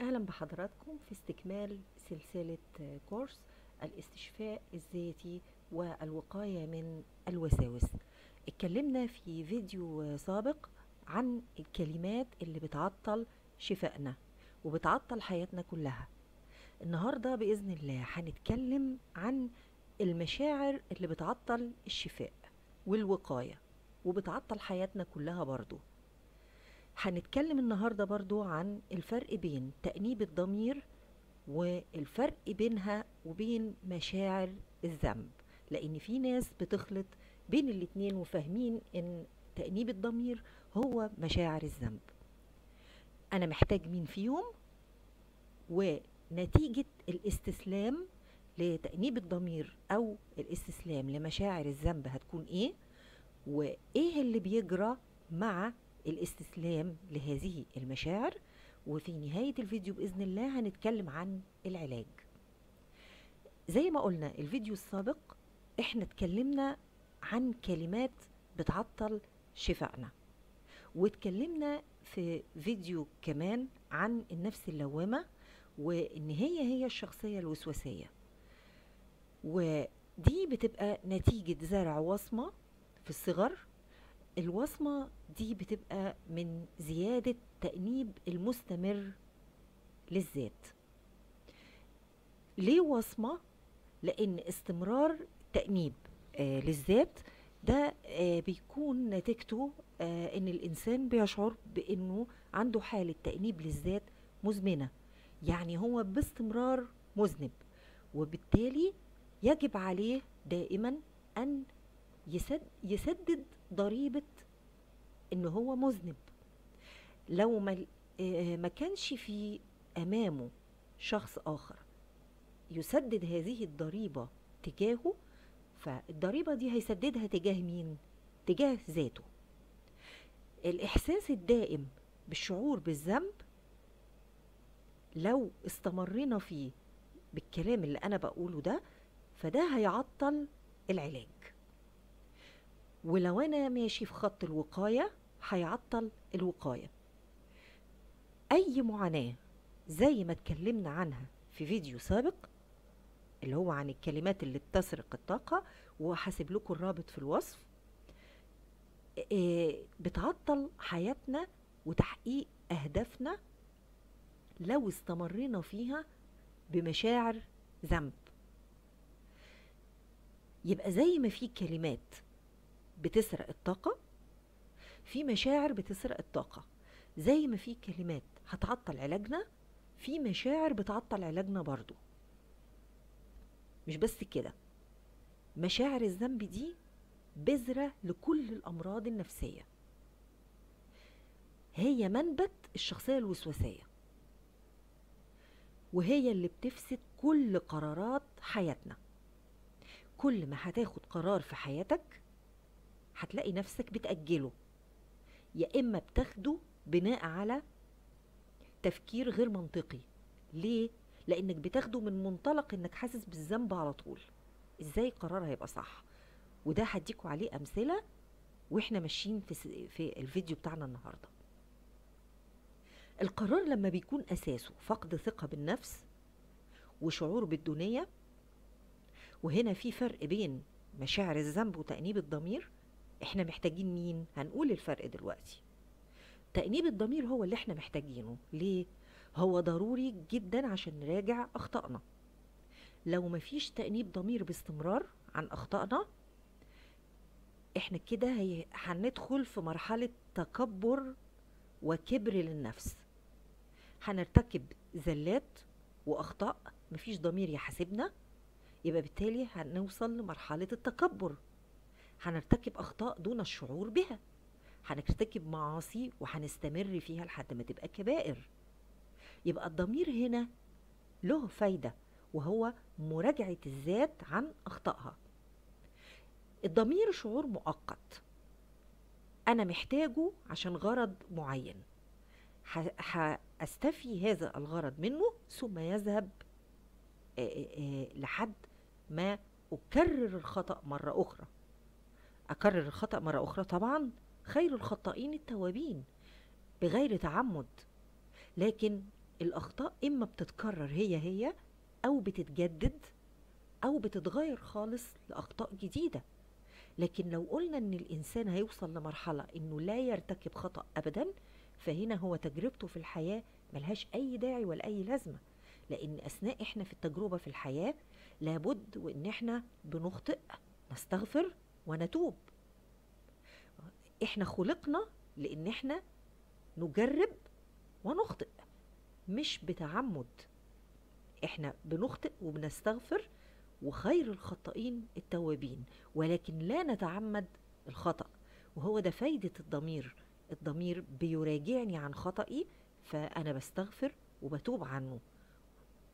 اهلا بحضراتكم في استكمال سلسله كورس الاستشفاء الذاتي والوقايه من الوساوس اتكلمنا في فيديو سابق عن الكلمات اللي بتعطل شفائنا وبتعطل حياتنا كلها النهارده باذن الله هنتكلم عن المشاعر اللي بتعطل الشفاء والوقايه وبتعطل حياتنا كلها برضو هنتكلم النهارده برضو عن الفرق بين تأنيب الضمير والفرق بينها وبين مشاعر الذنب لأن في ناس بتخلط بين الاتنين وفاهمين إن تأنيب الضمير هو مشاعر الذنب أنا محتاج مين فيهم ونتيجة الاستسلام لتأنيب الضمير أو الاستسلام لمشاعر الذنب هتكون إيه وإيه اللي بيجرى مع الاستسلام لهذه المشاعر وفي نهاية الفيديو بإذن الله هنتكلم عن العلاج زي ما قلنا الفيديو السابق احنا اتكلمنا عن كلمات بتعطل شفائنا واتكلمنا في فيديو كمان عن النفس اللوامة وإن هي هي الشخصية الوسواسية ودي بتبقى نتيجة زرع وصمة في الصغر الوصمة دي بتبقى من زيادة تأنيب المستمر للذات ليه وصمة؟ لأن استمرار تأنيب آه للذات ده آه بيكون نتيجته آه إن الإنسان بيشعر بإنه عنده حالة تأنيب للذات مزمنة يعني هو باستمرار مذنب وبالتالي يجب عليه دائما أن يسد يسدد ضريبه ان هو مذنب لو ما آه، ما كانش في امامه شخص اخر يسدد هذه الضريبه تجاهه فالضريبه دي هيسددها تجاه مين تجاه ذاته الاحساس الدائم بالشعور بالذنب لو استمرنا فيه بالكلام اللي انا بقوله ده فده هيعطل العلاج ولو انا ماشي في خط الوقايه هيعطل الوقايه اي معاناه زي ما اتكلمنا عنها في فيديو سابق اللي هو عن الكلمات اللي بتسرق الطاقه وهسيب لكم الرابط في الوصف آه، بتعطل حياتنا وتحقيق اهدافنا لو استمرينا فيها بمشاعر ذنب يبقى زي ما في كلمات بتسرق الطاقة في مشاعر بتسرق الطاقة زي ما في كلمات هتعطل علاجنا في مشاعر بتعطل علاجنا برضو مش بس كده مشاعر الذنب دي بذرة لكل الأمراض النفسية هي منبت الشخصية الوسواسية وهي اللي بتفسد كل قرارات حياتنا كل ما هتاخد قرار في حياتك هتلاقي نفسك بتأجله يا إما بتاخده بناء على تفكير غير منطقي ليه؟ لأنك بتاخده من منطلق إنك حاسس بالذنب على طول إزاي القرار هيبقى صح وده هديكوا عليه أمثلة وإحنا ماشيين في, في الفيديو بتاعنا النهاردة القرار لما بيكون أساسه فقد ثقة بالنفس وشعور بالدونية وهنا في فرق بين مشاعر الذنب وتأنيب الضمير احنا محتاجين مين هنقول الفرق دلوقتي تأنيب الضمير هو اللي احنا محتاجينه ليه هو ضروري جدا عشان نراجع اخطائنا لو مفيش تأنيب ضمير باستمرار عن اخطائنا احنا كده هندخل في مرحلة تكبر وكبر للنفس هنرتكب زلات واخطاء مفيش ضمير يحاسبنا يبقى بالتالي هنوصل لمرحلة التكبر هنرتكب اخطاء دون الشعور بها هنرتكب معاصي وهنستمر فيها لحد ما تبقى كبائر يبقى الضمير هنا له فايده وهو مراجعه الذات عن اخطائها الضمير شعور مؤقت انا محتاجه عشان غرض معين هستفي هذا الغرض منه ثم يذهب لحد ما اكرر الخطا مره اخرى أكرر الخطأ مرة أخرى طبعا خير الخطائين التوابين بغير تعمد لكن الأخطاء إما بتتكرر هي هي أو بتتجدد أو بتتغير خالص لأخطاء جديدة لكن لو قلنا إن الإنسان هيوصل لمرحلة إنه لا يرتكب خطأ أبدا فهنا هو تجربته في الحياة ملهاش أي داعي ولا أي لازمة لأن أثناء إحنا في التجربة في الحياة لابد وإن إحنا بنخطئ نستغفر ونتوب احنا خلقنا لان احنا نجرب ونخطئ مش بتعمد احنا بنخطئ وبنستغفر وخير الخطائين التوابين ولكن لا نتعمد الخطأ وهو ده فايدة الضمير الضمير بيراجعني عن خطئي فأنا بستغفر وبتوب عنه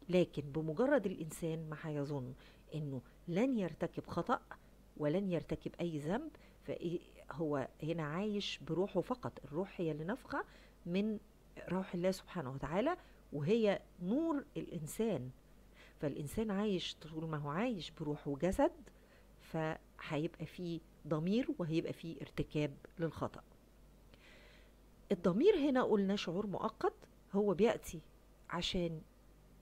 لكن بمجرد الإنسان ما هيظن إنه لن يرتكب خطأ ولن يرتكب أي ذنب فهو هنا عايش بروحه فقط الروح هي اللي نفخة من روح الله سبحانه وتعالى وهي نور الإنسان فالإنسان عايش طول ما هو عايش بروحه وجسد فهيبقى فيه ضمير وهيبقى فيه ارتكاب للخطأ الضمير هنا قلنا شعور مؤقت هو بيأتي عشان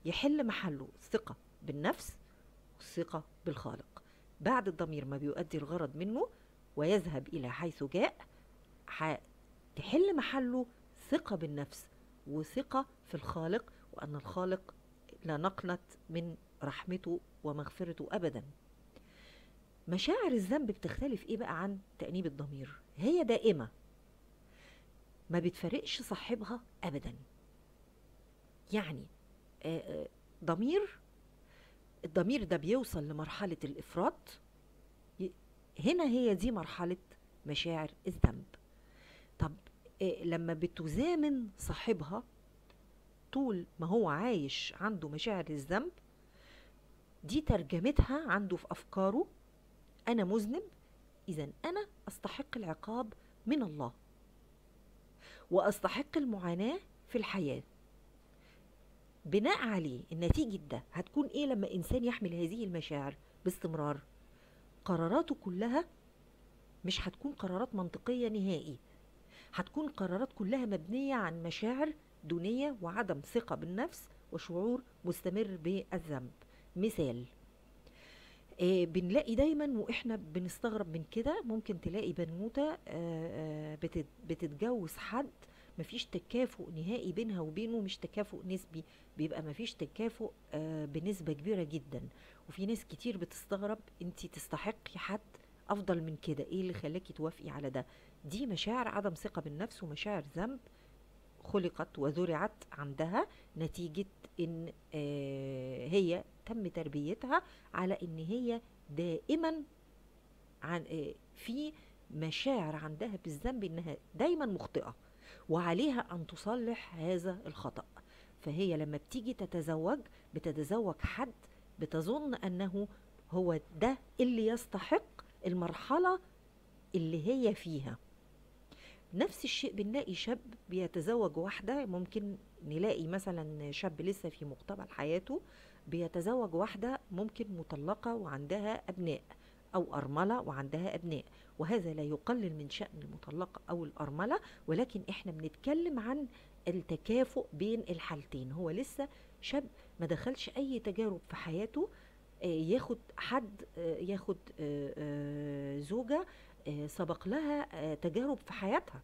يحل محله الثقة بالنفس والثقة بالخالق بعد الضمير ما بيؤدي الغرض منه ويذهب إلى حيث جاء تحل محله ثقة بالنفس وثقة في الخالق وأن الخالق لا نقنط من رحمته ومغفرته أبدا مشاعر الذنب بتختلف إيه بقى عن تأنيب الضمير هي دائمة ما بتفرقش صاحبها أبدا يعني ضمير الضمير ده بيوصل لمرحلة الإفراط هنا هي دي مرحلة مشاعر الذنب طب إيه لما بتزامن صاحبها طول ما هو عايش عنده مشاعر الذنب دي ترجمتها عنده في أفكاره أنا مذنب إذا أنا أستحق العقاب من الله وأستحق المعاناة في الحياة بناء عليه النتيجة ده هتكون إيه لما إنسان يحمل هذه المشاعر باستمرار قراراته كلها مش هتكون قرارات منطقية نهائي هتكون قرارات كلها مبنية عن مشاعر دونية وعدم ثقة بالنفس وشعور مستمر بالذنب مثال آه بنلاقي دايما واحنا بنستغرب من كده ممكن تلاقي بنوتة آه, آه، بتتجوز حد مفيش تكافؤ نهائي بينها وبينه مش تكافؤ نسبي بيبقى مفيش تكافؤ آه، بنسبه كبيره جدا وفي ناس كتير بتستغرب انت تستحقي حد افضل من كده ايه اللي خلاكي توافقي على ده دي مشاعر عدم ثقه بالنفس ومشاعر ذنب خلقت وزرعت عندها نتيجه ان آه، هي تم تربيتها على ان هي دائما عن آه، في مشاعر عندها بالذنب انها دايما مخطئه وعليها أن تصلح هذا الخطأ فهي لما بتيجي تتزوج بتتزوج حد بتظن أنه هو ده اللي يستحق المرحلة اللي هي فيها نفس الشيء بنلاقي شاب بيتزوج واحدة ممكن نلاقي مثلا شاب لسه في مقتبل حياته بيتزوج واحدة ممكن مطلقة وعندها أبناء أو أرملة وعندها أبناء وهذا لا يقلل من شأن المطلقة أو الأرملة ولكن احنا بنتكلم عن التكافؤ بين الحالتين هو لسه شاب ما دخلش أي تجارب في حياته آه، ياخد حد آه، ياخد آه، زوجة سبق لها تجارب في حياتها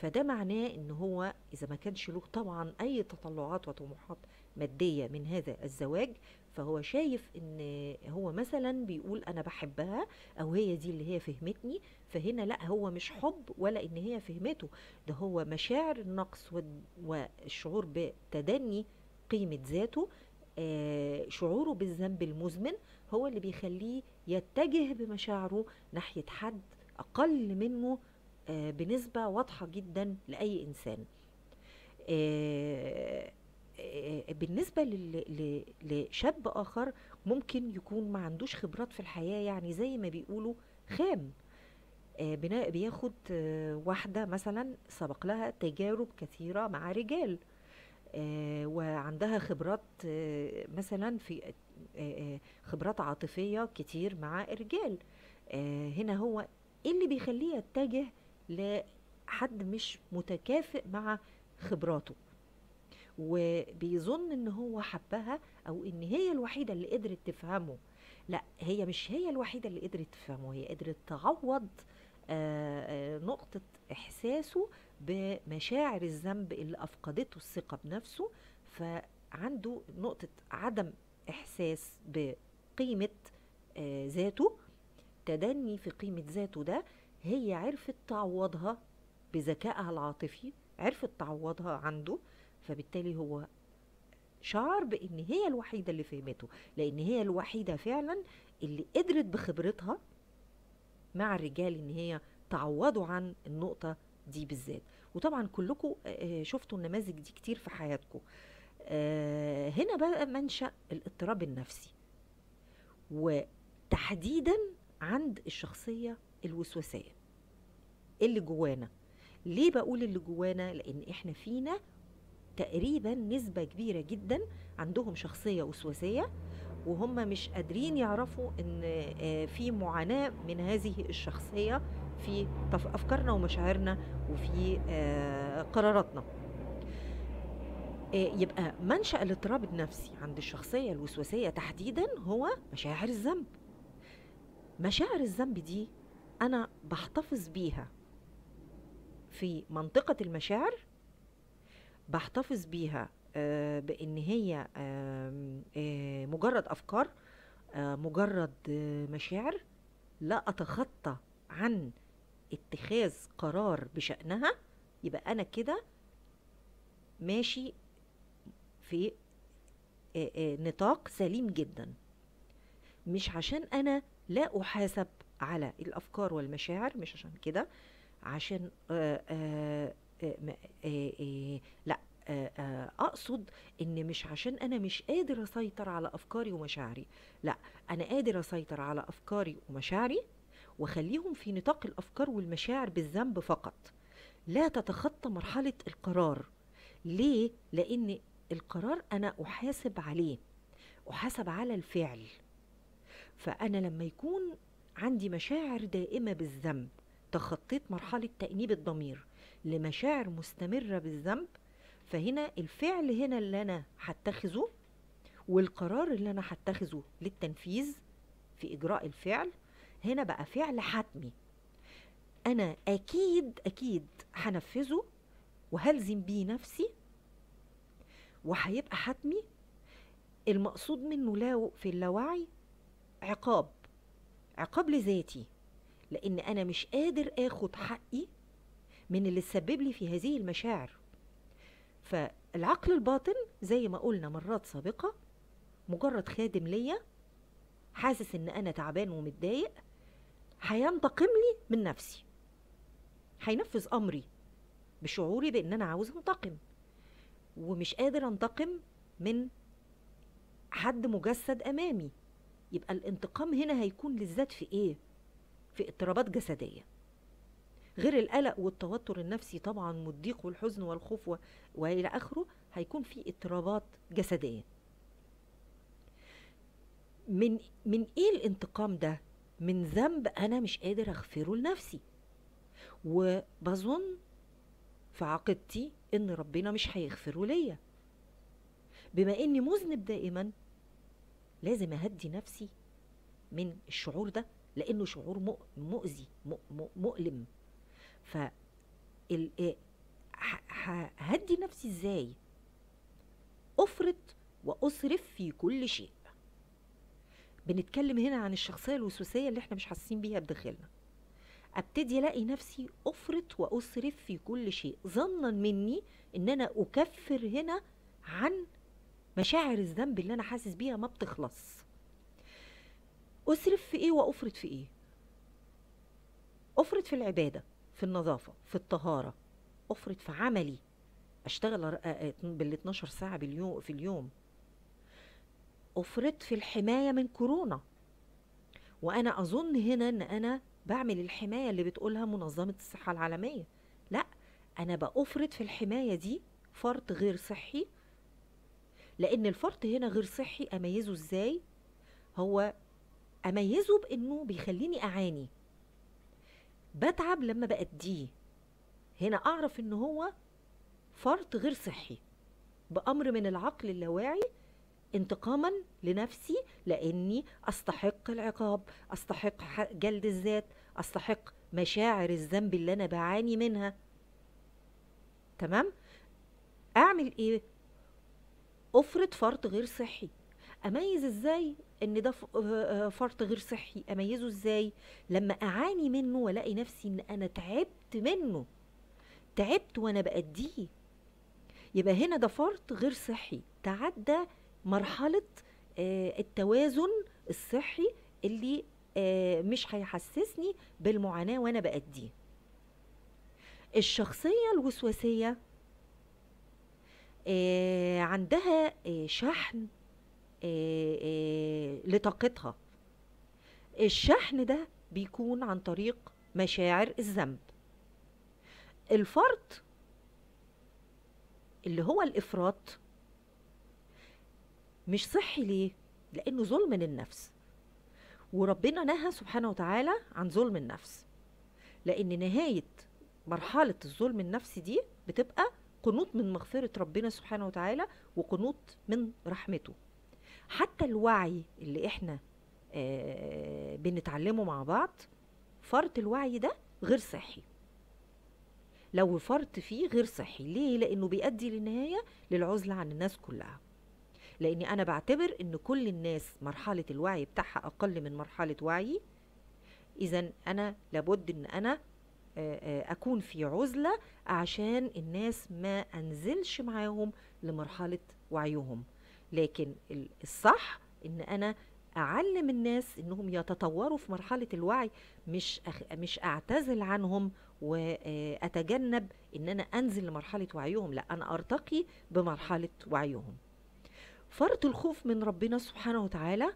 فده معناه ان هو اذا ما كانش له طبعا اي تطلعات وطموحات ماديه من هذا الزواج فهو شايف ان هو مثلا بيقول انا بحبها او هي دي اللي هي فهمتني فهنا لا هو مش حب ولا ان هي فهمته ده هو مشاعر النقص والشعور بتدني قيمه ذاته آه شعوره بالذنب المزمن هو اللي بيخليه يتجه بمشاعره ناحيه حد اقل منه آه، بنسبة واضحة جدا لأي إنسان آه، آه، بالنسبة لشاب آخر ممكن يكون ما عندوش خبرات في الحياة يعني زي ما بيقولوا خام بياخد واحدة مثلا سبق لها تجارب كثيرة مع رجال وعندها خبرات مثلا في خبرات عاطفية كتير مع الرجال هنا هو إيه اللي بيخليها تتجه لحد مش متكافئ مع خبراته وبيظن ان هو حبها او ان هي الوحيده اللي قدرت تفهمه لا هي مش هي الوحيده اللي قدرت تفهمه هي قدرت تعوض آه، آه، نقطه احساسه بمشاعر الذنب اللي افقدته الثقه بنفسه فعنده نقطه عدم احساس بقيمه آه، ذاته تدني في قيمه ذاته ده هي عرفت تعوضها بذكائها العاطفي عرفت تعوضها عنده فبالتالي هو شعر بان هي الوحيده اللي فهمته لان هي الوحيده فعلا اللي قدرت بخبرتها مع الرجال ان هي تعوضوا عن النقطه دي بالذات وطبعا كلكم آه، آه، شفتوا النماذج دي كتير في حياتكم آه، هنا بقى منشا الاضطراب النفسي وتحديدا عند الشخصيه الوسوسيه اللي جوانا ليه بقول اللي جوانا لان احنا فينا تقريبا نسبة كبيرة جدا عندهم شخصية وسواسية وهم مش قادرين يعرفوا ان آه، في معاناة من هذه الشخصية في افكارنا ومشاعرنا وفي آه، قراراتنا آه، يبقى منشأ الاضطراب النفسي عند الشخصية الوسواسية تحديدا هو مشاعر الذنب مشاعر الذنب دي انا بحتفظ بيها في منطقه المشاعر بحتفظ بيها آه، بان هي آه، مجرد افكار آه، مجرد مشاعر لا اتخطى عن اتخاذ قرار بشانها يبقى انا كده ماشي في نطاق سليم جدا مش عشان انا لا احاسب على الافكار والمشاعر مش عشان كده عشان آه، آه، آه، لا اقصد ان مش عشان انا مش قادر اسيطر على افكاري ومشاعري لا انا قادر اسيطر على افكاري ومشاعري وخليهم في نطاق الافكار والمشاعر بالذنب فقط لا تتخطى مرحله القرار ليه لان القرار انا احاسب عليه احاسب على الفعل فانا لما يكون عندي مشاعر دائمة بالذنب تخطيت مرحلة تأنيب الضمير لمشاعر مستمرة بالذنب فهنا الفعل هنا اللي أنا هتخذه والقرار اللي أنا هتخذه للتنفيذ في إجراء الفعل هنا بقى فعل حتمي أنا أكيد أكيد هنفذه وهلزم بيه نفسي وهيبقى حتمي المقصود منه لا في اللاوعي عقاب عقاب لذاتي لان انا مش قادر اخد حقي من اللي سبب لي في هذه المشاعر فالعقل الباطن زي ما قلنا مرات سابقه مجرد خادم ليا حاسس ان انا تعبان ومتضايق هينتقم لي من نفسي هينفذ امري بشعوري بان انا عاوز انتقم ومش قادر انتقم من حد مجسد امامي يبقى الانتقام هنا هيكون للذات في ايه في اضطرابات جسديه غير القلق والتوتر النفسي طبعا والضيق والحزن والخوف والى اخره هيكون في اضطرابات جسديه من من ايه الانتقام ده من ذنب انا مش قادر اغفره لنفسي وبظن في عقيدتي ان ربنا مش هيغفره ليا بما اني مذنب دائما لازم اهدي نفسي من الشعور ده لانه شعور مؤذي مؤلم ف إيه، هدي نفسي ازاي افرط واسرف في كل شيء بنتكلم هنا عن الشخصيه الوسوسيه اللي احنا مش حاسين بيها بداخلنا ابتدي الاقي نفسي افرط واسرف في كل شيء ظنا مني ان انا اكفر هنا عن مشاعر الذنب اللي انا حاسس بيها ما بتخلص اسرف في ايه وافرط في ايه افرط في العباده في النظافه في الطهاره افرط في عملي اشتغل بال 12 ساعه باليوم في اليوم افرط في الحمايه من كورونا وانا اظن هنا ان انا بعمل الحمايه اللي بتقولها منظمه الصحه العالميه لا انا بافرط في الحمايه دي فرط غير صحي لان الفرط هنا غير صحي اميزه ازاي هو اميزه بانه بيخليني اعاني بتعب لما بأديه هنا اعرف ان هو فرط غير صحي بامر من العقل اللاواعي انتقاما لنفسي لاني استحق العقاب استحق جلد الذات استحق مشاعر الذنب اللي انا بعاني منها تمام اعمل ايه افرض فرط غير صحي اميز ازاي ان ده آه، آه، فرط غير صحي اميزه ازاي لما اعاني منه والاقي نفسي ان انا تعبت منه تعبت وانا باديه يبقى هنا ده فرط غير صحي تعدى مرحله آه، التوازن الصحي اللي مش هيحسسني بالمعاناه وانا باديه الشخصيه الوسواسيه آه، عندها آه، شحن آه، لطاقتها الشحن ده بيكون عن طريق مشاعر الذنب الفرط اللي هو الافراط مش صحي ليه لانه ظلم للنفس وربنا نهى سبحانه وتعالى عن ظلم النفس لان نهايه مرحله الظلم النفسي دي بتبقى قنوط من مغفرة ربنا سبحانه وتعالى وقنوط من رحمته حتى الوعي اللي احنا آه بنتعلمه مع بعض فرط الوعي ده غير صحي لو فرط فيه غير صحي ليه لانه بيؤدي للنهايه للعزله عن الناس كلها لاني انا بعتبر ان كل الناس مرحله الوعي بتاعها اقل من مرحله وعيي اذا انا لابد ان انا آه، آه، اكون في عزله عشان الناس ما انزلش معاهم لمرحله وعيهم لكن الصح ان انا اعلم الناس انهم يتطوروا في مرحله الوعي مش أخ... مش اعتزل عنهم واتجنب آه، ان انا انزل لمرحله وعيهم لا انا ارتقي بمرحله وعيهم فرط الخوف من ربنا سبحانه وتعالى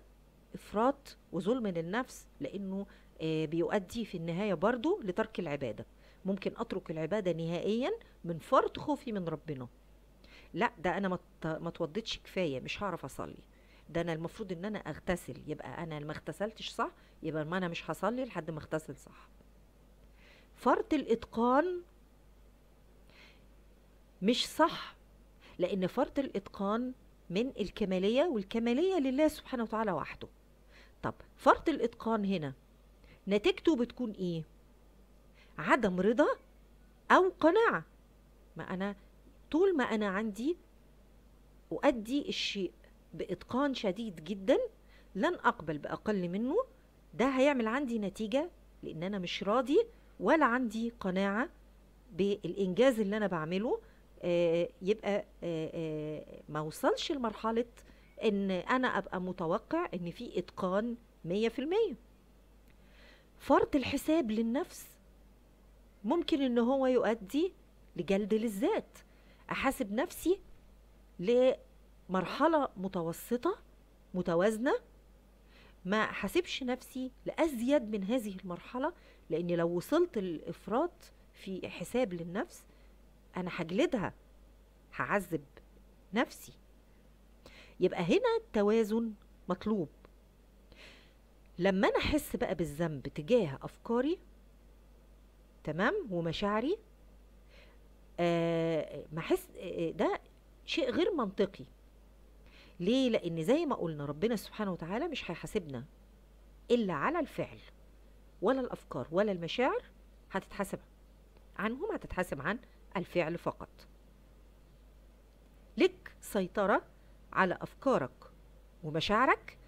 افراط وظلم للنفس لانه آه، بيؤدي في النهاية برضو لترك العبادة ممكن أترك العبادة نهائيا من فرط خوفي من ربنا لا ده أنا ما اتوضيتش كفاية مش هعرف أصلي ده أنا المفروض إن أنا أغتسل يبقى أنا ما اغتسلتش صح يبقى ما أنا مش هصلي لحد ما اغتسل صح فرط الإتقان مش صح لأن فرط الإتقان من الكمالية والكمالية لله سبحانه وتعالى وحده طب فرط الإتقان هنا نتيجته بتكون ايه عدم رضا او قناعه ما انا طول ما انا عندي اؤدي الشيء باتقان شديد جدا لن اقبل باقل منه ده هيعمل عندي نتيجه لان انا مش راضي ولا عندي قناعه بالانجاز اللي انا بعمله آه، يبقى آه، آه، ما وصلش لمرحله ان انا ابقى متوقع ان في اتقان 100% فرض الحساب للنفس ممكن ان هو يؤدي لجلد للذات احاسب نفسي لمرحله متوسطه متوازنه ما احاسبش نفسي لازيد من هذه المرحله لان لو وصلت للافراط في حساب للنفس انا هجلدها هعذب نفسي يبقى هنا التوازن مطلوب لما انا احس بقى بالذنب تجاه افكاري تمام ومشاعري آه ما احس آه، آه، ده شيء غير منطقي ليه لان زي ما قلنا ربنا سبحانه وتعالى مش هيحاسبنا الا على الفعل ولا الافكار ولا المشاعر هتتحاسب عنهم هتتحاسب عن الفعل فقط لك سيطره على افكارك ومشاعرك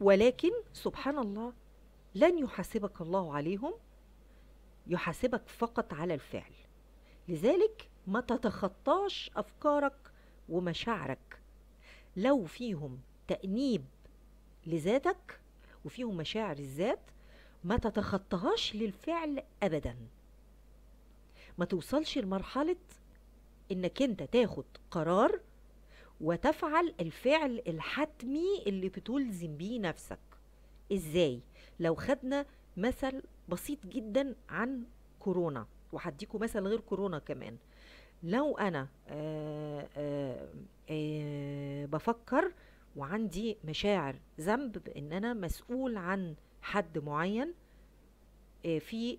ولكن سبحان الله لن يحاسبك الله عليهم يحاسبك فقط على الفعل لذلك ما تتخطاش افكارك ومشاعرك لو فيهم تانيب لذاتك وفيهم مشاعر الذات ما تتخطاهاش للفعل ابدا ما توصلش لمرحله انك انت تاخد قرار وتفعل الفعل الحتمي اللي بتلزم بيه نفسك ازاي لو خدنا مثل بسيط جدا عن كورونا وهديكوا مثل غير كورونا كمان لو انا آآ آه، آآ آه، آآ آه، بفكر وعندي مشاعر ذنب بان انا مسؤول عن حد معين في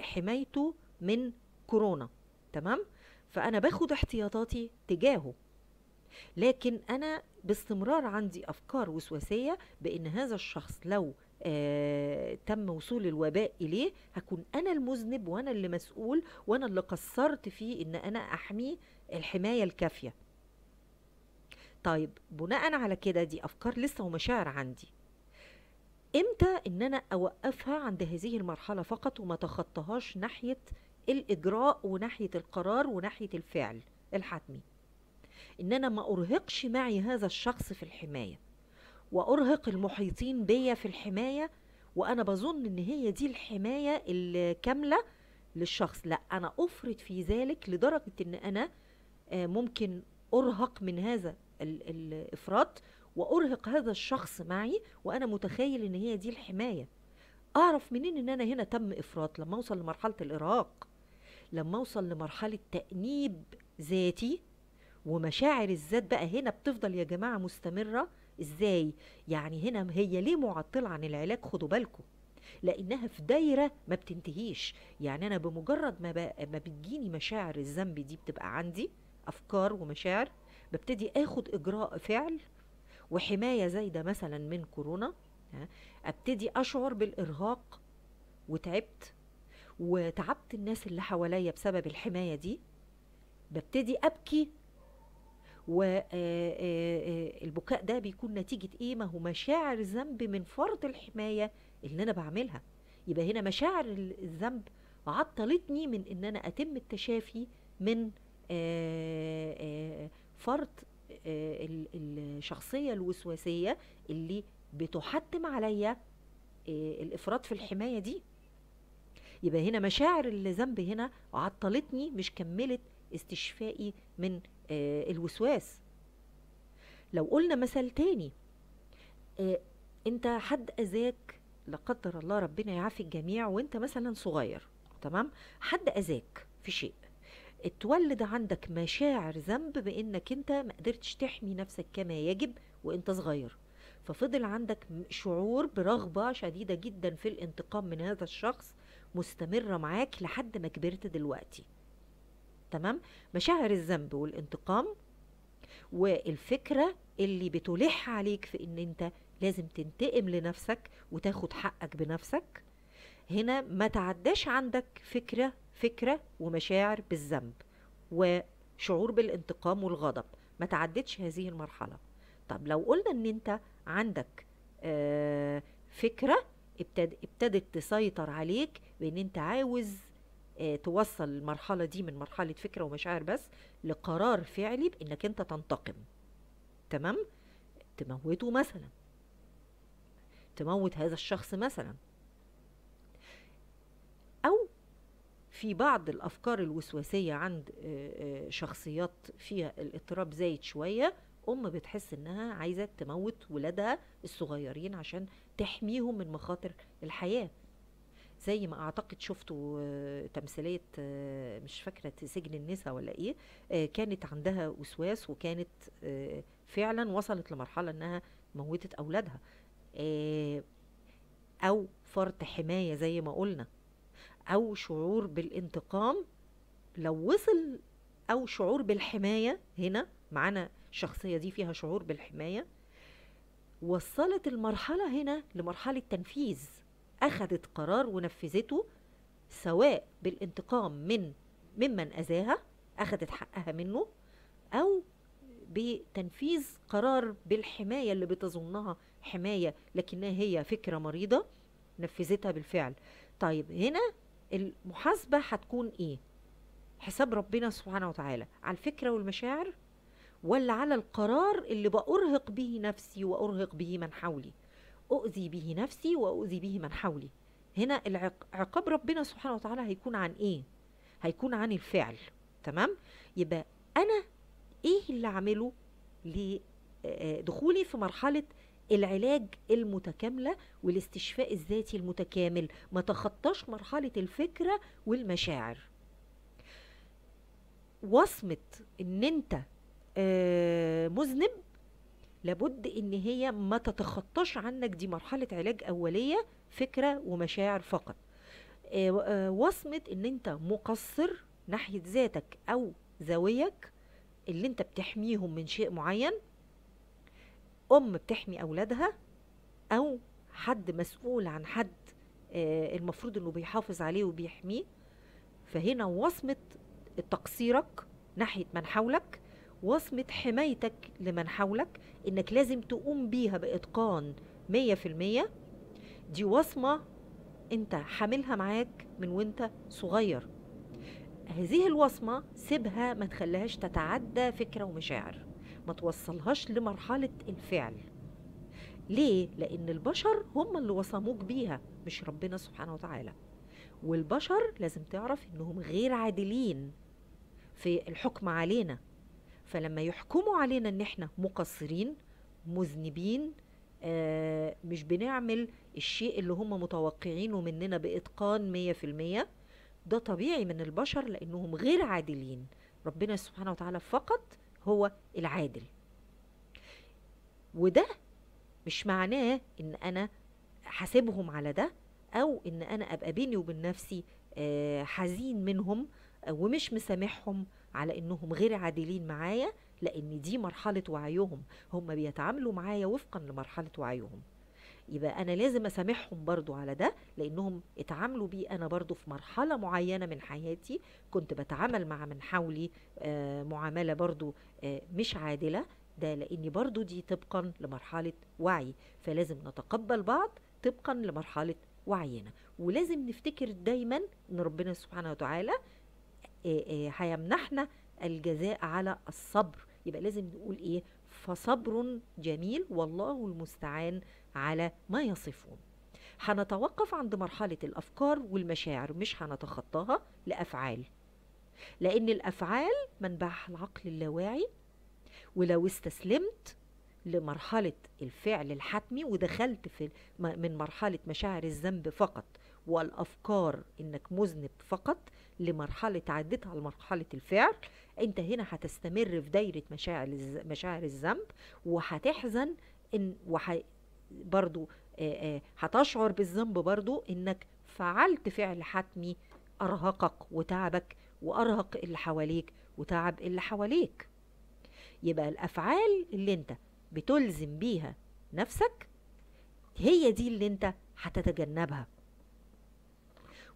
حمايته من كورونا تمام فانا باخد احتياطاتي تجاهه لكن انا باستمرار عندي افكار وسواسيه بان هذا الشخص لو آه تم وصول الوباء اليه هكون انا المذنب وانا اللي مسؤول وانا اللي قصرت فيه ان انا احميه الحمايه الكافيه طيب بناء على كده دي افكار لسه ومشاعر عندي امتى ان انا اوقفها عند هذه المرحله فقط وما تخطهاش ناحيه الاجراء وناحيه القرار وناحيه الفعل الحتمي ان انا ما ارهقش معي هذا الشخص في الحمايه وارهق المحيطين بيا في الحمايه وانا بظن ان هي دي الحمايه الكامله للشخص لا انا افرط في ذلك لدرجه ان انا آه، ممكن ارهق من هذا الافراط وارهق هذا الشخص معي وانا متخيل ان هي دي الحمايه اعرف منين ان انا هنا تم افراط لما اوصل لمرحله الارهاق لما اوصل لمرحله تانيب ذاتي ومشاعر الذات بقى هنا بتفضل يا جماعه مستمره ازاي يعني هنا هي ليه معطله عن العلاج خدوا بالكم لانها في دايره ما بتنتهيش يعني انا بمجرد ما, ما بتجيني مشاعر الذنب دي بتبقى عندي افكار ومشاعر ببتدي اخد اجراء فعل وحمايه زايده مثلا من كورونا ابتدي اشعر بالارهاق وتعبت وتعبت الناس اللي حواليا بسبب الحمايه دي ببتدي ابكي والبكاء آه، آه، آه، ده بيكون نتيجة ايه ما هو مشاعر ذنب من فرط الحماية اللي انا بعملها يبقى هنا مشاعر الذنب عطلتني من ان انا اتم التشافي من فرط الشخصية الوسواسية اللي بتحتم عليا الافراط في الحماية دي يبقى هنا مشاعر الذنب هنا عطلتني مش كملت استشفائي من آه، الوسواس لو قلنا مثل تاني آه، انت حد اذاك لا قدر الله ربنا يعافي الجميع وانت مثلا صغير تمام حد اذاك في شيء اتولد عندك مشاعر ذنب بانك انت ما قدرتش تحمي نفسك كما يجب وانت صغير ففضل عندك شعور برغبة شديدة جدا في الانتقام من هذا الشخص مستمرة معاك لحد ما كبرت دلوقتي تمام مشاعر الذنب والانتقام والفكرة اللي بتلح عليك في ان انت لازم تنتقم لنفسك وتاخد حقك بنفسك هنا ما تعداش عندك فكرة فكرة ومشاعر بالذنب وشعور بالانتقام والغضب ما تعدتش هذه المرحلة طب لو قلنا ان انت عندك آه فكرة ابتدت تسيطر عليك بان انت عاوز آه، توصل المرحلة دي من مرحلة فكرة ومشاعر بس لقرار فعلي بإنك أنت تنتقم تمام تموته مثلا تموت هذا الشخص مثلا أو في بعض الأفكار الوسواسية عند آه، آه، شخصيات فيها الاضطراب زايد شوية أم بتحس إنها عايزة تموت ولادها الصغيرين عشان تحميهم من مخاطر الحياة زي ما اعتقد شفتوا آه، تمثيليه آه، مش فاكره سجن النساء ولا ايه آه، كانت عندها وسواس وكانت فعلا وصلت لمرحله انها موتت اولادها او فرط حمايه زي ما قلنا او شعور بالانتقام لو وصل او شعور بالحمايه هنا معانا الشخصيه دي فيها شعور بالحمايه وصلت المرحله هنا لمرحله تنفيذ أخذت قرار ونفذته سواء بالانتقام من ممن أذاها أخذت حقها منه أو بتنفيذ قرار بالحماية اللي بتظنها حماية لكنها هي فكرة مريضة نفذتها بالفعل طيب هنا المحاسبة هتكون إيه؟ حساب ربنا سبحانه وتعالى على الفكرة والمشاعر ولا على القرار اللي بأرهق به نفسي وأرهق به من حولي أؤذي به نفسي وأؤذي به من حولي هنا عقاب ربنا سبحانه وتعالى هيكون عن إيه هيكون عن الفعل تمام يبقى أنا إيه اللي أعمله لدخولي في مرحلة العلاج المتكاملة والاستشفاء الذاتي المتكامل ما تخطاش مرحلة الفكرة والمشاعر وصمة ان انت مذنب لابد ان هي ما تتخطاش عنك دي مرحله علاج اوليه فكره ومشاعر فقط آه، آه، وصمه ان انت مقصر ناحيه ذاتك او زاويك اللي انت بتحميهم من شيء معين ام بتحمي اولادها او حد مسؤول عن حد آه، المفروض انه بيحافظ عليه وبيحميه فهنا وصمه تقصيرك ناحيه من حولك وصمة حمايتك لمن حولك انك لازم تقوم بيها باتقان 100% دي وصمة انت حاملها معاك من وانت صغير هذه الوصمة سيبها ما تخليهاش تتعدى فكرة ومشاعر ما توصلهاش لمرحلة الفعل ليه؟ لأن البشر هم اللي وصموك بيها مش ربنا سبحانه وتعالى والبشر لازم تعرف انهم غير عادلين في الحكم علينا فلما يحكموا علينا ان احنا مقصرين مذنبين آه، مش بنعمل الشيء اللي هم متوقعينه مننا باتقان مية في المية ده طبيعي من البشر لانهم غير عادلين ربنا سبحانه وتعالى فقط هو العادل وده مش معناه ان انا حاسبهم على ده او ان انا ابقى بيني وبين نفسي آه، حزين منهم آه، ومش مسامحهم على انهم غير عادلين معايا لان دي مرحله وعيهم هم بيتعاملوا معايا وفقا لمرحله وعيهم يبقى انا لازم اسامحهم برضو على ده لانهم اتعاملوا بيه انا برضو في مرحله معينه من حياتي كنت بتعامل مع من حولي آه، معامله برضو آه، مش عادله ده لاني برضو دي طبقا لمرحله وعي فلازم نتقبل بعض طبقا لمرحله وعينا ولازم نفتكر دايما ان ربنا سبحانه وتعالى آه، آه، هيمنحنا الجزاء على الصبر يبقى لازم نقول ايه فصبر جميل والله المستعان على ما يصفون هنتوقف عند مرحلة الأفكار والمشاعر مش هنتخطاها لأفعال لأن الأفعال منبعها العقل اللاواعي ولو استسلمت لمرحلة الفعل الحتمي ودخلت في من مرحلة مشاعر الذنب فقط والأفكار إنك مذنب فقط لمرحلة عدتها لمرحلة الفعل انت هنا هتستمر في دايرة مشاعر مشاعر الذنب وهتحزن ان وح برضو هتشعر بالذنب برضو انك فعلت فعل حتمي ارهقك وتعبك وارهق اللي حواليك وتعب اللي حواليك يبقى الافعال اللي انت بتلزم بيها نفسك هي دي اللي انت هتتجنبها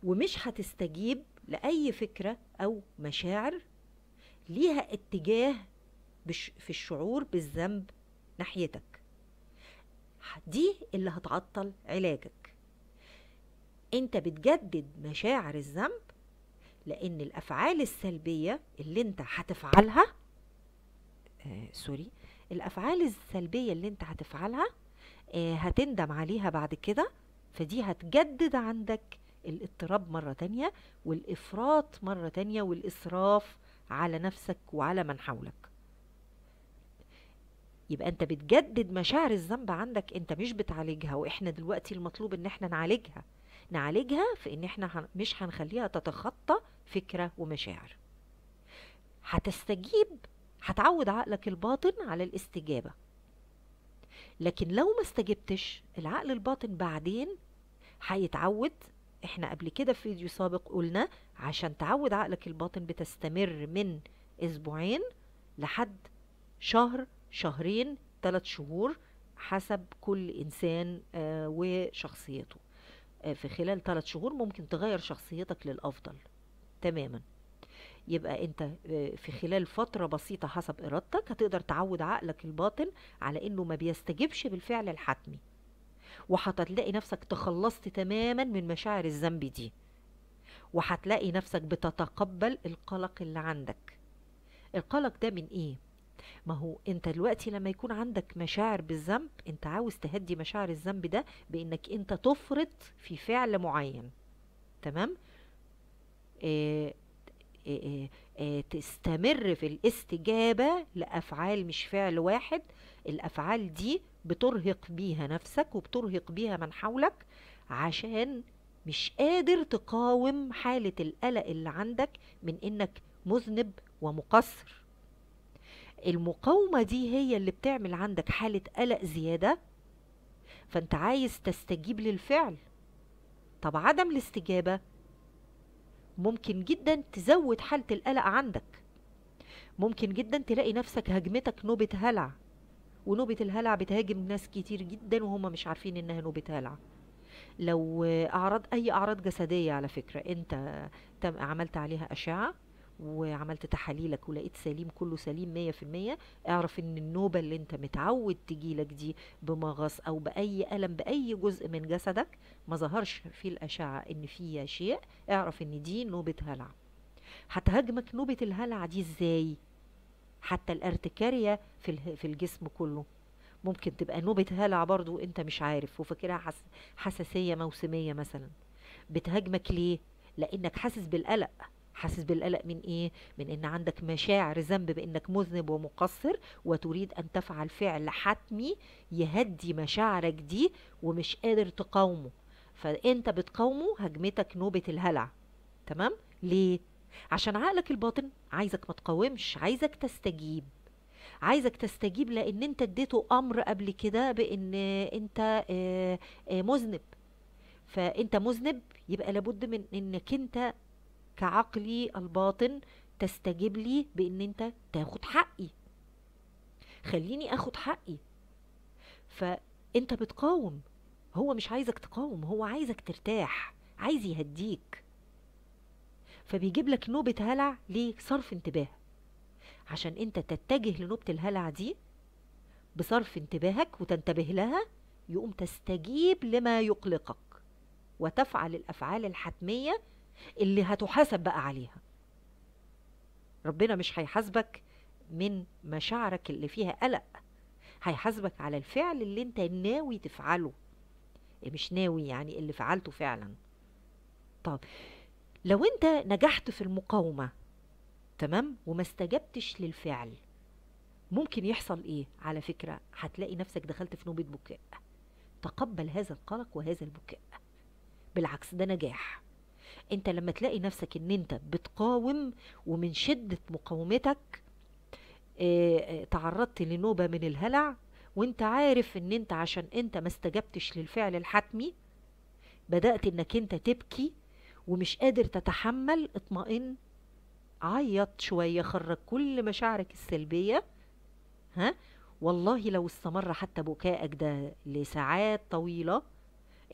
ومش هتستجيب لأي فكرة أو مشاعر ليها اتجاه في الشعور بالذنب ناحيتك دي اللي هتعطل علاجك انت بتجدد مشاعر الذنب لان الافعال السلبيه اللي انت هتفعلها آه سوري الافعال السلبيه اللي انت هتفعلها آه هتندم عليها بعد كده فدي هتجدد عندك الاضطراب مرة تانية والإفراط مرة تانية والإسراف على نفسك وعلى من حولك يبقى انت بتجدد مشاعر الذنب عندك انت مش بتعالجها واحنا دلوقتي المطلوب ان احنا نعالجها نعالجها في ان احنا مش هنخليها تتخطى فكرة ومشاعر هتستجيب هتعود عقلك الباطن على الاستجابة لكن لو ما استجبتش العقل الباطن بعدين هيتعود احنا قبل كده في فيديو سابق قلنا عشان تعود عقلك الباطن بتستمر من اسبوعين لحد شهر شهرين ثلاث شهور حسب كل انسان آه، وشخصيته آه، في خلال ثلاث شهور ممكن تغير شخصيتك للافضل تماما يبقى انت آه، في خلال فتره بسيطه حسب ارادتك هتقدر تعود عقلك الباطن على انه ما بيستجبش بالفعل الحتمي وهتلاقي نفسك تخلصت تماما من مشاعر الذنب دي وهتلاقي نفسك بتتقبل القلق اللي عندك القلق ده من ايه ما هو انت دلوقتي لما يكون عندك مشاعر بالذنب انت عاوز تهدي مشاعر الذنب ده بانك انت تفرط في فعل معين تمام إيه إيه إيه تستمر في الاستجابه لافعال مش فعل واحد الافعال دي بترهق بيها نفسك وبترهق بيها من حولك عشان مش قادر تقاوم حالة القلق اللي عندك من انك مذنب ومقصر المقاومة دي هي اللي بتعمل عندك حالة قلق زيادة فانت عايز تستجيب للفعل طب عدم الاستجابة ممكن جدا تزود حالة القلق عندك ممكن جدا تلاقي نفسك هجمتك نوبة هلع ونوبة الهلع بتهاجم ناس كتير جدا وهم مش عارفين انها نوبة هلع لو اعراض اي اعراض جسدية على فكرة انت تم عملت عليها اشعة وعملت تحاليلك ولقيت سليم كله سليم مية في المية اعرف ان النوبة اللي انت متعود تجيلك دي بمغص او بأي ألم بأي جزء من جسدك ما ظهرش في الأشعة ان فيها شيء اعرف ان دي نوبة هلع هتهاجمك نوبة الهلع دي ازاي حتى الارتكارية في في الجسم كله ممكن تبقى نوبة هلع برضو انت مش عارف وفاكرها حس حساسية موسمية مثلا بتهاجمك ليه لانك حاسس بالقلق حاسس بالقلق من ايه من ان عندك مشاعر ذنب بانك مذنب ومقصر وتريد ان تفعل فعل حتمي يهدي مشاعرك دي ومش قادر تقاومه فانت بتقاومه هجمتك نوبة الهلع تمام ليه عشان عقلك الباطن عايزك ما تقاومش عايزك تستجيب عايزك تستجيب لان انت اديته امر قبل كده بان انت آه، آه، مذنب فانت مذنب يبقى لابد من انك انت كعقلي الباطن تستجيب لي بان انت تاخد حقي خليني اخد حقي فانت بتقاوم هو مش عايزك تقاوم هو عايزك ترتاح عايز يهديك فبيجيب لك نوبة هلع لصرف انتباه عشان انت تتجه لنوبة الهلع دي بصرف انتباهك وتنتبه لها يقوم تستجيب لما يقلقك وتفعل الافعال الحتميه اللي هتحاسب بقى عليها ربنا مش هيحاسبك من مشاعرك اللي فيها قلق هيحاسبك على الفعل اللي انت ناوي تفعله مش ناوي يعني اللي فعلته فعلا طب لو انت نجحت في المقاومه تمام وما استجبتش للفعل ممكن يحصل ايه على فكره هتلاقي نفسك دخلت في نوبه بكاء تقبل هذا القلق وهذا البكاء بالعكس ده نجاح انت لما تلاقي نفسك ان انت بتقاوم ومن شده مقاومتك آه، آه، تعرضت لنوبه من الهلع وانت عارف ان انت عشان انت ما استجبتش للفعل الحتمي بدات انك انت تبكي ومش قادر تتحمل اطمئن عيط شوية خرج كل مشاعرك السلبية ها والله لو استمر حتى بكائك ده لساعات طويلة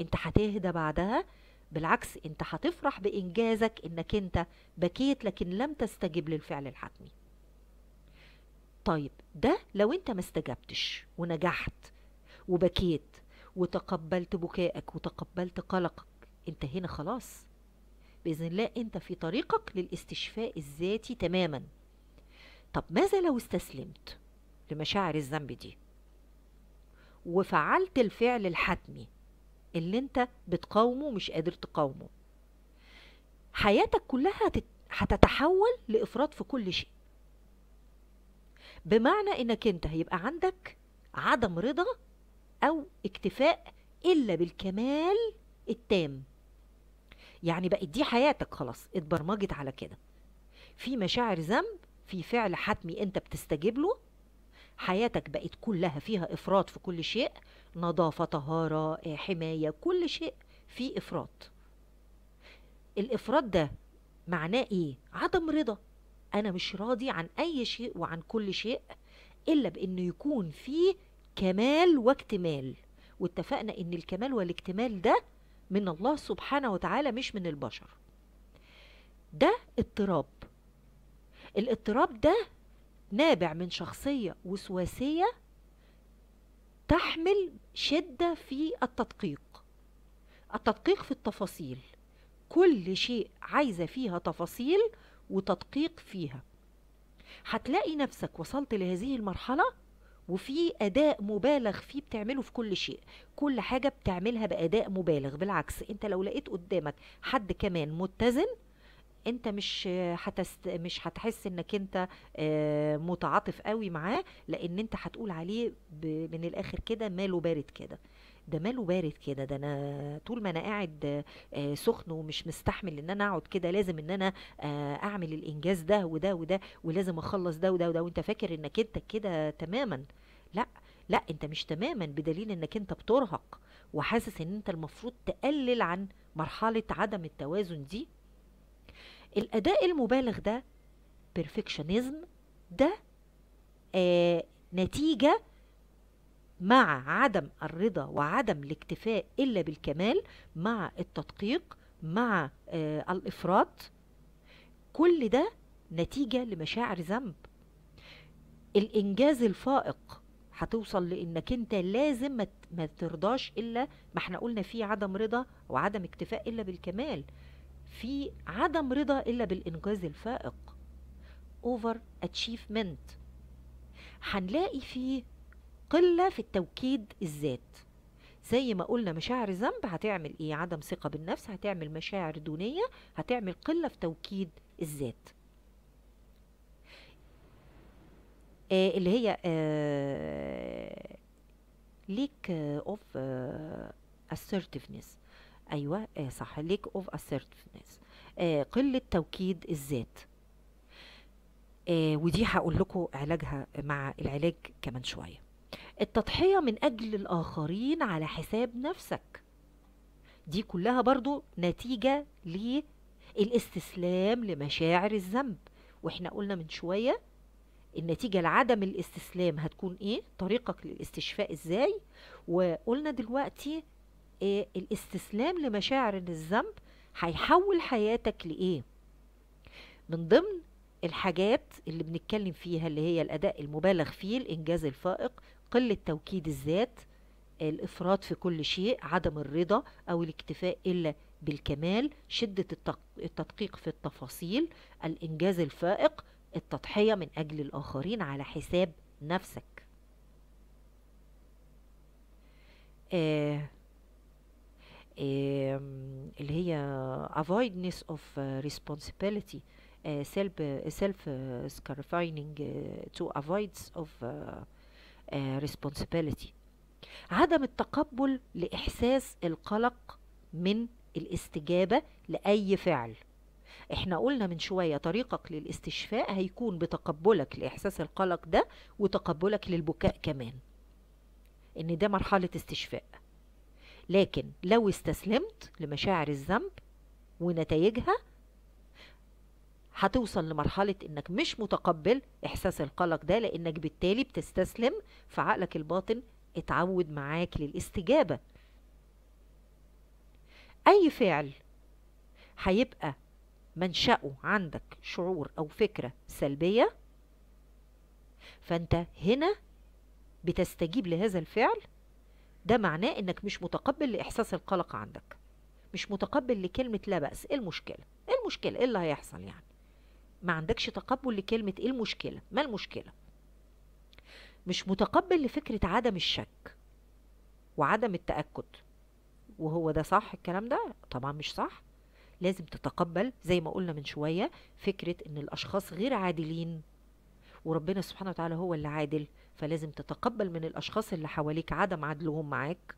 انت هتهدى بعدها بالعكس انت هتفرح بانجازك انك انت بكيت لكن لم تستجب للفعل الحتمي طيب ده لو انت ما استجبتش ونجحت وبكيت وتقبلت بكائك وتقبلت قلقك انت هنا خلاص باذن الله انت في طريقك للاستشفاء الذاتي تماما طب ماذا لو استسلمت لمشاعر الذنب دي وفعلت الفعل الحتمي اللي انت بتقاومه مش قادر تقاومه حياتك كلها هتتحول لافراط في كل شيء بمعنى انك انت هيبقى عندك عدم رضا او اكتفاء الا بالكمال التام يعني بقت دي حياتك خلاص اتبرمجت على كده في مشاعر ذنب في فعل حتمي انت بتستجيب له حياتك بقت كلها فيها افراط في كل شيء نظافه طهاره آه، حمايه كل شيء فيه افراط الافراط ده معناه ايه عدم رضا انا مش راضي عن اي شيء وعن كل شيء الا بانه يكون فيه كمال واكتمال واتفقنا ان الكمال والاكتمال ده من الله سبحانه وتعالى مش من البشر ده اضطراب الاضطراب ده نابع من شخصية وسواسية تحمل شدة في التدقيق التدقيق في التفاصيل كل شيء عايزة فيها تفاصيل وتدقيق فيها هتلاقي نفسك وصلت لهذه المرحلة وفي اداء مبالغ فيه بتعمله في كل شيء كل حاجه بتعملها باداء مبالغ بالعكس انت لو لقيت قدامك حد كمان متزن انت مش هتست... مش هتحس انك انت آه، متعاطف قوي معاه لان انت هتقول عليه ب... من الاخر كده ماله بارد كده ده ماله بارد كده ده انا طول ما انا قاعد آه، سخن ومش مستحمل ان انا اقعد كده لازم ان انا آه، اعمل الانجاز ده وده وده ولازم اخلص ده وده وده وانت فاكر انك انت كده تماما لا لا انت مش تماما بدليل انك انت بترهق وحاسس ان انت المفروض تقلل عن مرحله عدم التوازن دي الاداء المبالغ ده بيرفكشنزم ده آه نتيجه مع عدم الرضا وعدم الاكتفاء إلا بالكمال مع التدقيق مع آه الإفراط كل ده نتيجة لمشاعر ذنب الإنجاز الفائق هتوصل لانك انت لازم ما ترضاش الا ما احنا قلنا في عدم رضا وعدم اكتفاء الا بالكمال في عدم رضا الا بالانجاز الفائق اوفر اتشيفمنت هنلاقي فيه قلة في التوكيد الذات زي ما قلنا مشاعر ذنب هتعمل ايه عدم ثقة بالنفس هتعمل مشاعر دونية هتعمل قلة في توكيد الذات آه، اللي هي آه، ليك اوف آه assertiveness ايوه آه، صح ليك اوف assertiveness قلة توكيد الذات ودي هقول لكم علاجها مع العلاج كمان شويه التضحية من أجل الآخرين على حساب نفسك دي كلها برضو نتيجة للاستسلام لمشاعر الذنب واحنا قلنا من شوية النتيجة لعدم الاستسلام هتكون ايه طريقك للاستشفاء ازاي وقلنا دلوقتي إيه الاستسلام لمشاعر الذنب هيحول حياتك لايه من ضمن الحاجات اللي بنتكلم فيها اللي هي الاداء المبالغ فيه الانجاز الفائق قلة توكيد الذات الإفراط في كل شيء عدم الرضا أو الاكتفاء إلا بالكمال شدة التدقيق في التفاصيل الإنجاز الفائق التضحية من أجل الآخرين على حساب نفسك آه اللي هي avoidness of responsibility self, self scarifying to avoid of آه، responsibility عدم التقبل لإحساس القلق من الاستجابة لأي فعل احنا قلنا من شوية طريقك للاستشفاء هيكون بتقبلك لإحساس القلق ده وتقبلك للبكاء كمان ان ده مرحلة استشفاء لكن لو استسلمت لمشاعر الذنب ونتائجها هتوصل لمرحلة انك مش متقبل احساس القلق ده لانك بالتالي بتستسلم فعقلك الباطن اتعود معاك للاستجابة اي فعل هيبقى منشأه عندك شعور او فكرة سلبية فانت هنا بتستجيب لهذا الفعل ده معناه انك مش متقبل لاحساس القلق عندك مش متقبل لكلمة لا بأس ايه المشكلة ايه المشكلة ايه اللي هيحصل يعني ما عندكش تقبل لكلمة ايه المشكلة ما المشكلة مش متقبل لفكرة عدم الشك وعدم التأكد وهو ده صح الكلام ده طبعا مش صح لازم تتقبل زي ما قلنا من شوية فكرة ان الاشخاص غير عادلين وربنا سبحانه وتعالى هو اللي عادل فلازم تتقبل من الاشخاص اللي حواليك عدم عدلهم معاك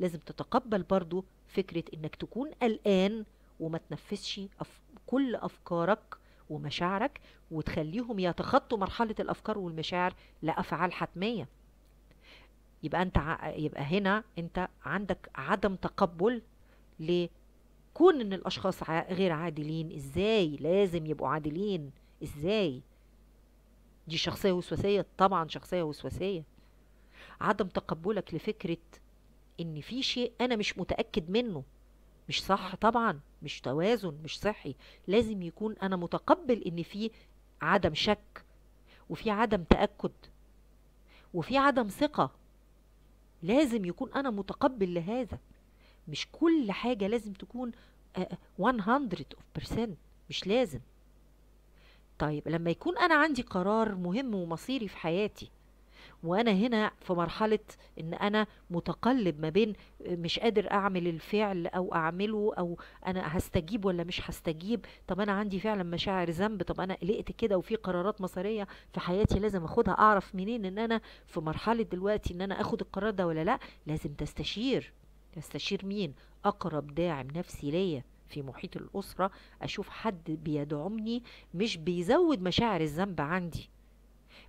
لازم تتقبل برضو فكرة انك تكون قلقان وما تنفذش أف... كل افكارك ومشاعرك وتخليهم يتخطوا مرحلة الأفكار والمشاعر لأفعال حتمية يبقى أنت يبقى هنا أنت عندك عدم تقبل لكون إن الأشخاص غير عادلين إزاي لازم يبقوا عادلين إزاي دي شخصية وسواسية طبعا شخصية وسواسية عدم تقبلك لفكرة إن في شيء أنا مش متأكد منه مش صح طبعا مش توازن مش صحي لازم يكون انا متقبل ان في عدم شك وفي عدم تاكد وفي عدم ثقه لازم يكون انا متقبل لهذا مش كل حاجه لازم تكون 100% آه، آه، مش لازم طيب لما يكون انا عندي قرار مهم ومصيري في حياتي وانا هنا في مرحله ان انا متقلب ما بين مش قادر اعمل الفعل او اعمله او انا هستجيب ولا مش هستجيب طب انا عندي فعلا مشاعر ذنب طب انا قلقت كده وفي قرارات مصيريه في حياتي لازم اخدها اعرف منين ان انا في مرحله دلوقتي ان انا اخد القرار ده ولا لا لازم تستشير تستشير مين اقرب داعم نفسي ليا في محيط الأسرة أشوف حد بيدعمني مش بيزود مشاعر الذنب عندي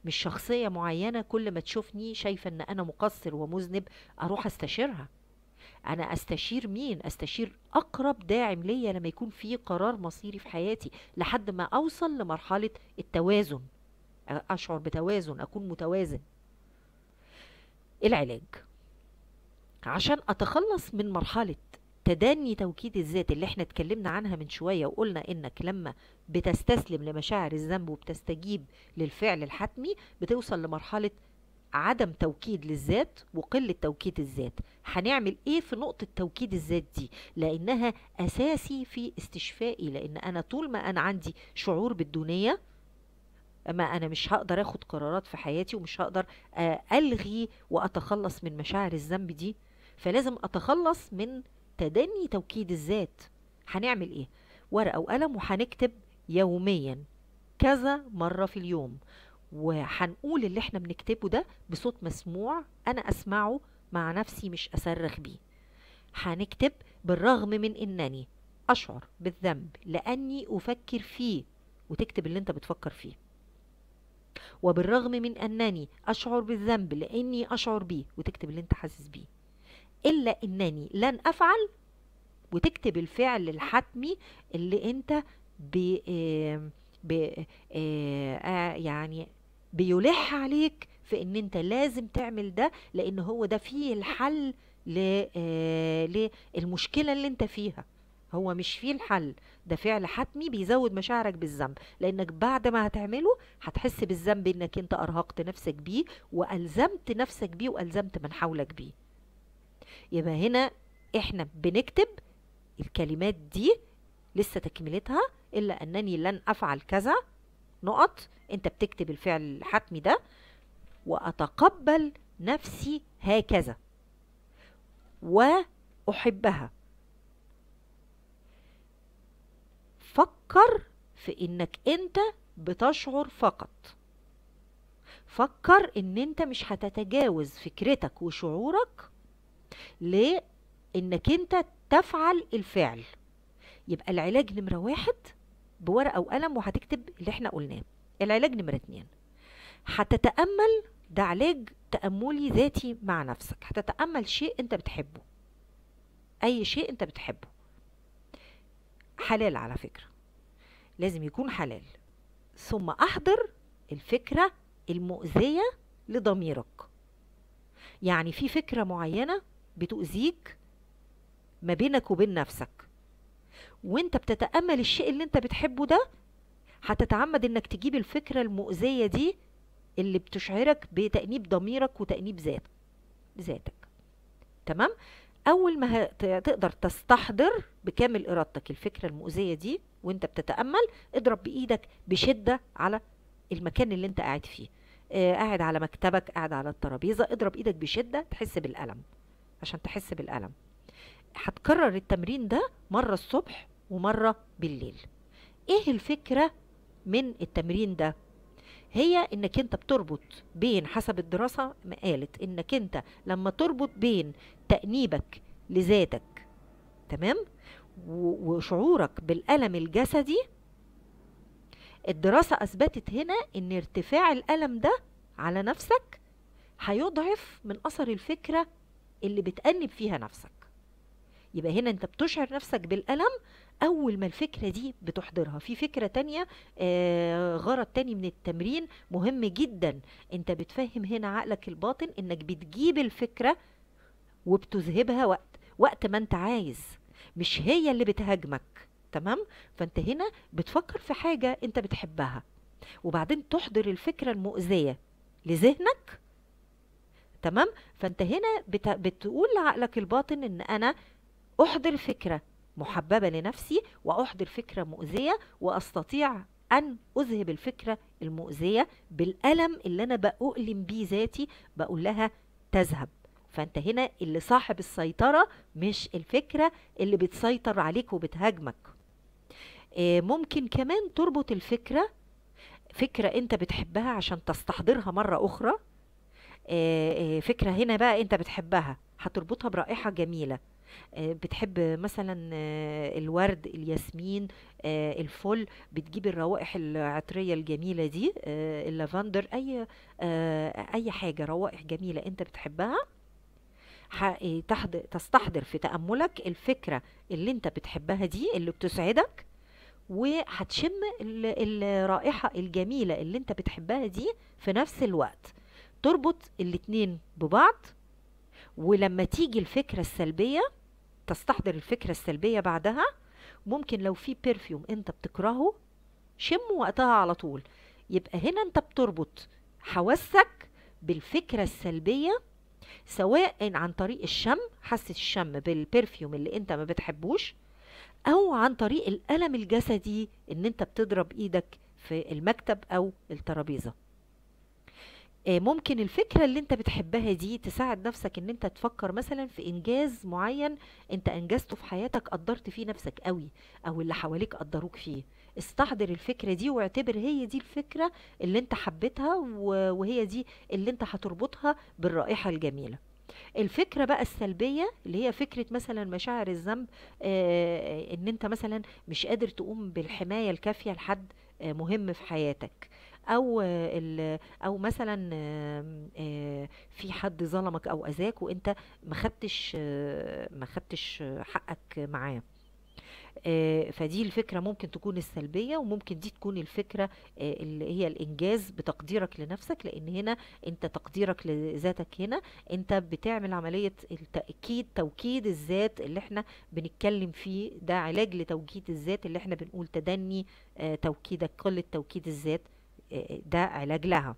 مش شخصية معينة كل ما تشوفني شايفة ان انا مقصر ومذنب اروح استشيرها انا استشير مين استشير اقرب داعم ليا لما يكون في قرار مصيري في حياتي لحد ما اوصل لمرحلة التوازن اشعر بتوازن اكون متوازن العلاج عشان اتخلص من مرحلة تداني توكيد الذات اللي احنا اتكلمنا عنها من شوية وقلنا انك لما بتستسلم لمشاعر الذنب وبتستجيب للفعل الحتمي بتوصل لمرحلة عدم توكيد للذات وقلة توكيد الذات هنعمل ايه في نقطة توكيد الذات دي لانها اساسي في استشفائي لان انا طول ما انا عندي شعور بالدونية اما انا مش هقدر اخد قرارات في حياتي ومش هقدر آه، الغي واتخلص من مشاعر الذنب دي فلازم اتخلص من تدني توكيد الذات هنعمل ايه ورقه وقلم وهنكتب يوميا كذا مره في اليوم وهنقول اللي احنا بنكتبه ده بصوت مسموع انا اسمعه مع نفسي مش اصرخ بيه هنكتب بالرغم من انني اشعر بالذنب لاني افكر فيه وتكتب اللي انت بتفكر فيه وبالرغم من انني اشعر بالذنب لاني اشعر بيه وتكتب اللي انت حاسس بيه إلا إنني لن أفعل وتكتب الفعل الحتمي اللي أنت بي بي آه، آه، يعني بيلح عليك في ان انت لازم تعمل ده لان هو ده فيه الحل آه، للمشكله اللي انت فيها هو مش فيه الحل ده فعل حتمي بيزود مشاعرك بالذنب لانك بعد ما هتعمله هتحس بالذنب انك انت ارهقت نفسك بيه والزمت نفسك بيه والزمت من حولك بيه يبقى هنا احنا بنكتب الكلمات دي لسه تكملتها الا انني لن افعل كذا نقط انت بتكتب الفعل الحتمي ده واتقبل نفسي هكذا واحبها فكر في انك انت بتشعر فقط فكر ان انت مش هتتجاوز فكرتك وشعورك لانك انت تفعل الفعل يبقى العلاج نمرة واحد بورقة وقلم وهتكتب اللي احنا قلناه العلاج نمرة اتنين هتتأمل ده علاج تأملي ذاتي مع نفسك هتتأمل شيء انت بتحبه اي شيء انت بتحبه حلال على فكرة لازم يكون حلال ثم احضر الفكرة المؤذية لضميرك يعني في فكرة معينة بتؤذيك ما بينك وبين نفسك وانت بتتامل الشيء اللي انت بتحبه ده هتتعمد انك تجيب الفكره المؤذيه دي اللي بتشعرك بتانيب ضميرك وتانيب ذات ذاتك تمام اول ما تقدر تستحضر بكامل ارادتك الفكره المؤذيه دي وانت بتتامل اضرب بايدك بشده على المكان اللي انت قاعد فيه آه، قاعد على مكتبك قاعد على الترابيزه اضرب ايدك بشده تحس بالالم عشان تحس بالألم هتكرر التمرين ده مرة الصبح ومرة بالليل ايه الفكرة من التمرين ده هي انك انت بتربط بين حسب الدراسة ما قالت انك انت لما تربط بين تأنيبك لذاتك تمام وشعورك بالألم الجسدي الدراسة أثبتت هنا إن ارتفاع الألم ده على نفسك هيضعف من أثر الفكرة اللي بتأنب فيها نفسك يبقى هنا انت بتشعر نفسك بالألم أول ما الفكرة دي بتحضرها في فكرة تانية آه غرض تاني من التمرين مهم جدا انت بتفهم هنا عقلك الباطن انك بتجيب الفكرة وبتذهبها وقت وقت ما انت عايز مش هي اللي بتهاجمك تمام فانت هنا بتفكر في حاجة انت بتحبها وبعدين تحضر الفكرة المؤذية لذهنك تمام فانت هنا بت... بتقول لعقلك الباطن ان انا احضر فكره محببه لنفسي واحضر فكره مؤذيه واستطيع ان اذهب الفكره المؤذيه بالالم اللي انا بأؤلم بيه ذاتي بقول لها تذهب فانت هنا اللي صاحب السيطره مش الفكره اللي بتسيطر عليك وبتهاجمك آه، ممكن كمان تربط الفكره فكره انت بتحبها عشان تستحضرها مره اخرى آه، آه، فكره هنا بقى انت بتحبها هتربطها برائحه جميله آه، بتحب مثلا الورد الياسمين الفل بتجيب الروائح العطريه الجميله دي اللافندر اي اي حاجه روائح جميله انت بتحبها تستحضر في تاملك الفكره اللي انت بتحبها دي اللي بتسعدك وهتشم الرائحه الجميله اللي انت بتحبها دي في نفس الوقت تربط الاتنين ببعض ولما تيجي الفكرة السلبية تستحضر الفكرة السلبية بعدها ممكن لو في بيرفيوم انت بتكرهه شمه وقتها على طول يبقى هنا انت بتربط حواسك بالفكرة السلبية سواء عن طريق الشم حاسة الشم بالبرفيوم اللي انت ما بتحبوش او عن طريق الالم الجسدي ان انت بتضرب ايدك في المكتب او الترابيزه آه، ممكن الفكرة اللي انت بتحبها دي تساعد نفسك ان انت تفكر مثلا في انجاز معين انت انجزته في حياتك قدرت فيه نفسك قوي او اللي حواليك قدروك فيه استحضر الفكرة دي واعتبر هي دي الفكرة اللي انت حبيتها وهي دي اللي انت هتربطها بالرائحة الجميلة الفكره بقى السلبيه اللي هي فكره مثلا مشاعر الذنب آه، آه، ان انت مثلا مش قادر تقوم بالحمايه الكافيه لحد مهم في حياتك او او مثلا آمم، آه، في حد ظلمك او اذاك وانت ما خدتش ما خدتش حقك معاه آه، فدي الفكره ممكن تكون السلبيه وممكن دي تكون الفكره آه، اللي هي الانجاز بتقديرك لنفسك لان هنا انت تقديرك لذاتك هنا انت بتعمل عمليه التاكيد توكيد الذات اللي احنا بنتكلم فيه ده علاج لتوكيد الذات اللي احنا بنقول تدني توكيدك قله توكيد الذات ده علاج لها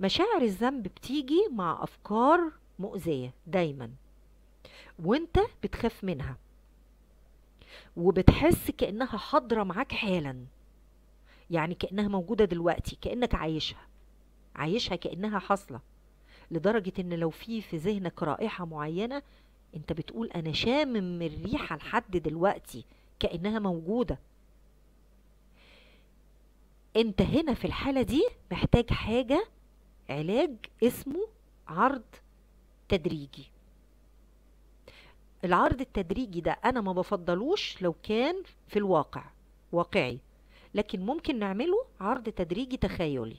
مشاعر الذنب بتيجي مع أفكار مؤذية دايما وانت بتخاف منها وبتحس كأنها حاضرة معاك حالا يعني كأنها موجودة دلوقتي كأنك عايشها عايشها كأنها حاصلة لدرجة ان لو في في ذهنك رائحة معينة انت بتقول انا شامم الريحة لحد دلوقتي كأنها موجودة انت هنا في الحالة دي محتاج حاجة علاج اسمه عرض تدريجي العرض التدريجي ده انا ما بفضلوش لو كان في الواقع واقعي لكن ممكن نعمله عرض تدريجي تخيلي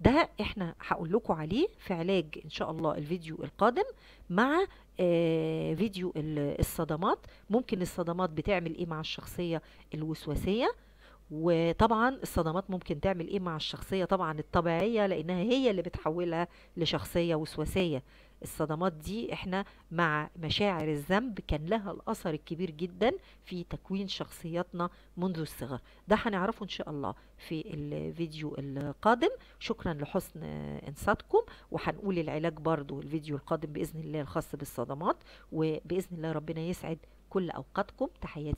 ده احنا هقول لكم عليه في علاج ان شاء الله الفيديو القادم مع آه فيديو الصدمات ممكن الصدمات بتعمل ايه مع الشخصيه الوسواسيه وطبعا الصدمات ممكن تعمل ايه مع الشخصيه طبعا الطبيعيه لانها هي اللي بتحولها لشخصيه وسواسيه الصدمات دي احنا مع مشاعر الذنب كان لها الاثر الكبير جدا في تكوين شخصياتنا منذ الصغر ده هنعرفه ان شاء الله في الفيديو القادم شكرا لحسن انصاتكم وهنقول العلاج برضو الفيديو القادم باذن الله الخاص بالصدمات وباذن الله ربنا يسعد كل اوقاتكم تحياتي